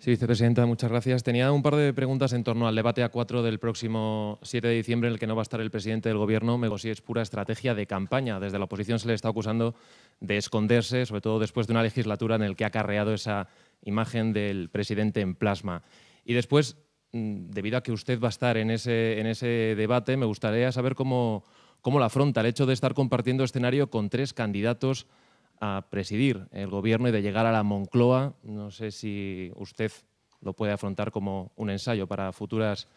Sí, vicepresidenta, muchas gracias. Tenía un par de preguntas en torno al debate a 4 del próximo 7 de diciembre, en el que no va a estar el presidente del Gobierno. Me si es pura estrategia de campaña. Desde la oposición se le está acusando de esconderse, sobre todo después de una legislatura en la que ha acarreado esa imagen del presidente en plasma. Y después, mm, debido a que usted va a estar en ese, en ese debate, me gustaría saber cómo, cómo la afronta el hecho de estar compartiendo escenario con tres candidatos a presidir el gobierno y de llegar a la Moncloa. No sé si usted lo puede afrontar como un ensayo para futuras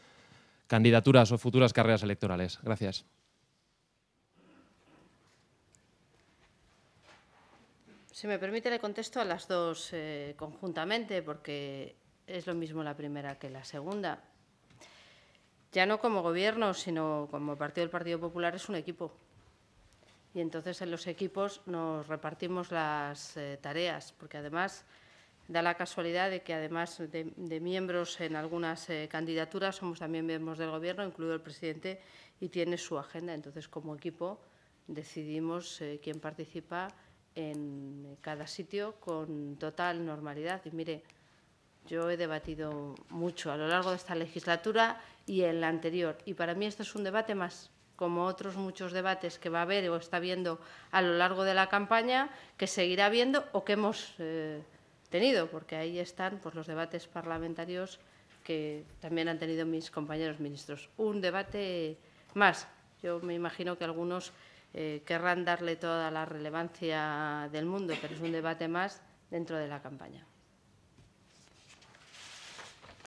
candidaturas o futuras carreras electorales. Gracias. Si me permite, le contesto a las dos eh, conjuntamente, porque es lo mismo la primera que la segunda. Ya no como gobierno, sino como partido del Partido Popular, es un equipo y entonces en los equipos nos repartimos las eh, tareas, porque además da la casualidad de que además de, miembros en algunas eh, candidaturas somos también miembros del Gobierno, incluido el presidente, y tiene su agenda. Entonces, como equipo, decidimos eh, quién participa en cada sitio con total normalidad. Y mire, yo he debatido mucho a lo largo de esta legislatura y en la anterior, y para mí esto es un debate más como otros muchos debates que va a haber o está viendo a lo largo de la campaña, que seguirá viendo o que hemos eh, tenido, porque ahí están pues, los debates parlamentarios que también han tenido mis compañeros ministros. Un debate más. Yo me imagino que algunos eh, querrán darle toda la relevancia del mundo, pero es un debate más dentro de la campaña.